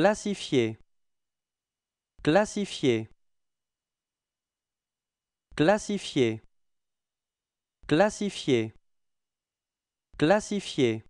Classifier. Classifier. Classifier. Classifier. Classifier.